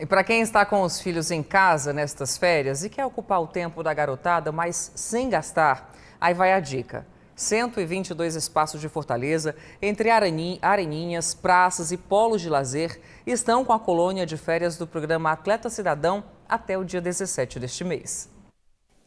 E para quem está com os filhos em casa nestas férias e quer ocupar o tempo da garotada, mas sem gastar, aí vai a dica. 122 espaços de Fortaleza, entre areninhas, praças e polos de lazer, estão com a colônia de férias do programa Atleta Cidadão até o dia 17 deste mês.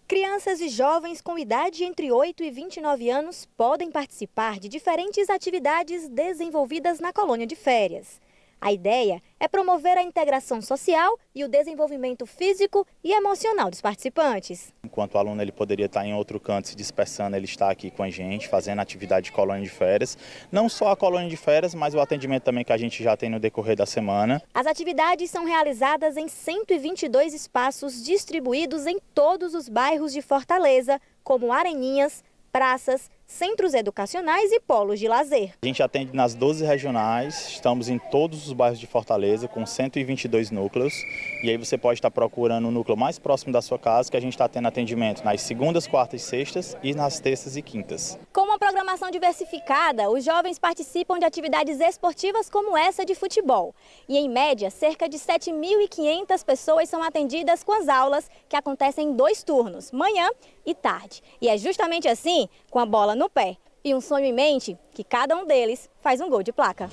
Crianças e jovens com idade entre 8 e 29 anos podem participar de diferentes atividades desenvolvidas na colônia de férias. A ideia é promover a integração social e o desenvolvimento físico e emocional dos participantes. Enquanto o aluno ele poderia estar em outro canto se dispersando, ele está aqui com a gente, fazendo atividade de colônia de férias. Não só a colônia de férias, mas o atendimento também que a gente já tem no decorrer da semana. As atividades são realizadas em 122 espaços distribuídos em todos os bairros de Fortaleza, como Areninhas, praças, centros educacionais e polos de lazer. A gente atende nas 12 regionais, estamos em todos os bairros de Fortaleza, com 122 núcleos. E aí você pode estar procurando o um núcleo mais próximo da sua casa, que a gente está tendo atendimento nas segundas, quartas e sextas e nas terças e quintas. Com uma programação diversificada, os jovens participam de atividades esportivas como essa de futebol. E em média, cerca de 7.500 pessoas são atendidas com as aulas, que acontecem em dois turnos, manhã e tarde. E é justamente assim, com a bola no no pé e um sonho em mente que cada um deles faz um gol de placa.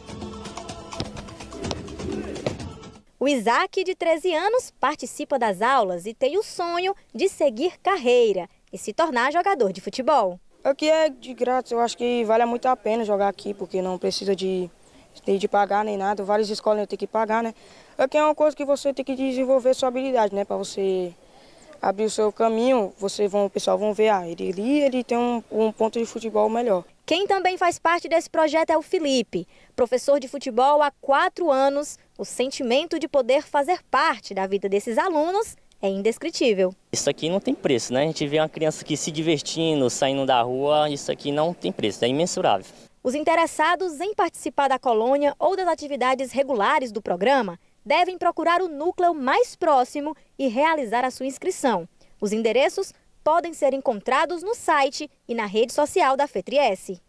O Isaac, de 13 anos, participa das aulas e tem o sonho de seguir carreira e se tornar jogador de futebol. Aqui é de grátis, eu acho que vale muito a pena jogar aqui, porque não precisa de, de, de pagar nem nada. Várias escolas têm que pagar, né? Aqui é, é uma coisa que você tem que desenvolver sua habilidade, né? Para você abrir o seu caminho, vocês vão, o pessoal vão ver, ah, ele ali ele tem um, um ponto de futebol melhor. Quem também faz parte desse projeto é o Felipe. Professor de futebol há quatro anos, o sentimento de poder fazer parte da vida desses alunos é indescritível. Isso aqui não tem preço, né? A gente vê uma criança aqui se divertindo, saindo da rua, isso aqui não tem preço, é imensurável. Os interessados em participar da colônia ou das atividades regulares do programa devem procurar o núcleo mais próximo e realizar a sua inscrição. Os endereços podem ser encontrados no site e na rede social da FETRIES.